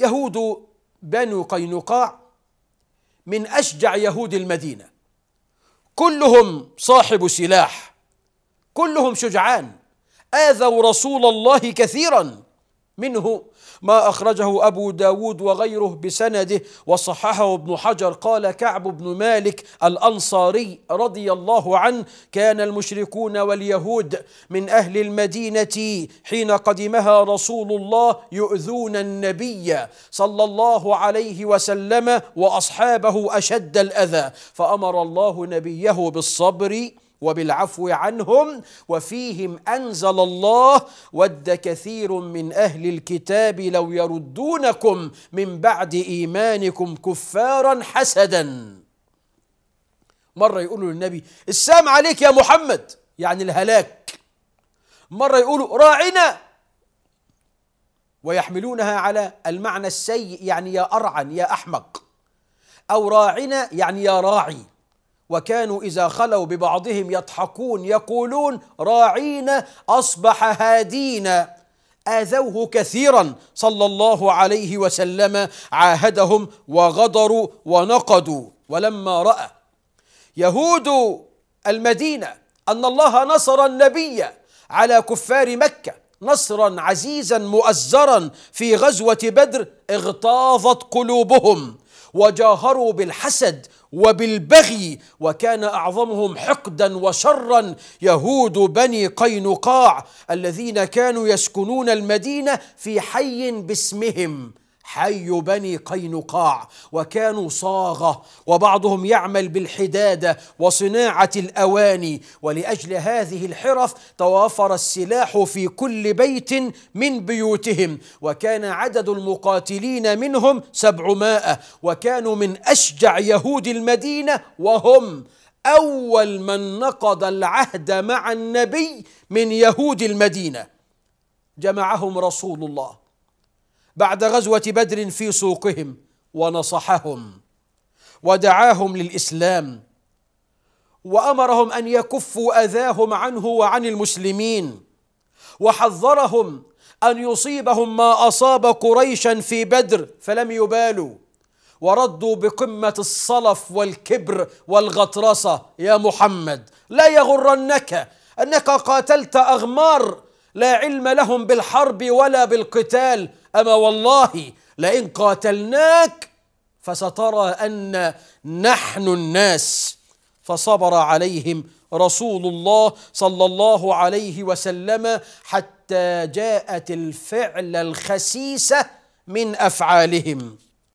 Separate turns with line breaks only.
يهود بنو قينقاع من اشجع يهود المدينه كلهم صاحب سلاح كلهم شجعان اذوا رسول الله كثيرا منه ما أخرجه أبو داود وغيره بسنده وصححه ابن حجر قال كعب بن مالك الأنصاري رضي الله عنه كان المشركون واليهود من أهل المدينة حين قدمها رسول الله يؤذون النبي صلى الله عليه وسلم وأصحابه أشد الأذى فأمر الله نبيه بالصبر وبالعفو عنهم وفيهم انزل الله ود كثير من اهل الكتاب لو يردونكم من بعد ايمانكم كفارا حسدا مره يقولوا للنبي السلام عليك يا محمد يعني الهلاك مره يقولوا راعنا ويحملونها على المعنى السيء يعني يا ارعن يا احمق او راعنا يعني يا راعي وكانوا إذا خلوا ببعضهم يضحكون يقولون راعينا أصبح هادينا آذوه كثيرا صلى الله عليه وسلم عاهدهم وغدروا ونقدوا ولما رأى يهود المدينة أن الله نصر النبي على كفار مكة نصرا عزيزا مؤزرا في غزوة بدر اغتاظت قلوبهم وجاهروا بالحسد وبالبغي وكان اعظمهم حقدا وشرا يهود بني قينقاع الذين كانوا يسكنون المدينه في حي باسمهم حي بني قينقاع وكانوا صاغه وبعضهم يعمل بالحداده وصناعه الاواني ولاجل هذه الحرف توافر السلاح في كل بيت من بيوتهم وكان عدد المقاتلين منهم سبعمائه وكانوا من اشجع يهود المدينه وهم اول من نقض العهد مع النبي من يهود المدينه جمعهم رسول الله بعد غزوه بدر في سوقهم ونصحهم ودعاهم للاسلام وامرهم ان يكفوا اذاهم عنه وعن المسلمين وحذرهم ان يصيبهم ما اصاب قريشا في بدر فلم يبالوا وردوا بقمه الصلف والكبر والغطرسه يا محمد لا يغرنك انك قاتلت اغمار لا علم لهم بالحرب ولا بالقتال اما والله لئن قاتلناك فسترى ان نحن الناس فصبر عليهم رسول الله صلى الله عليه وسلم حتى جاءت الفعل الخسيسه من افعالهم